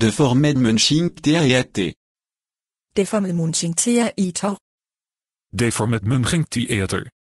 De formel munching theater. De formel munching theater. De formel munching theater.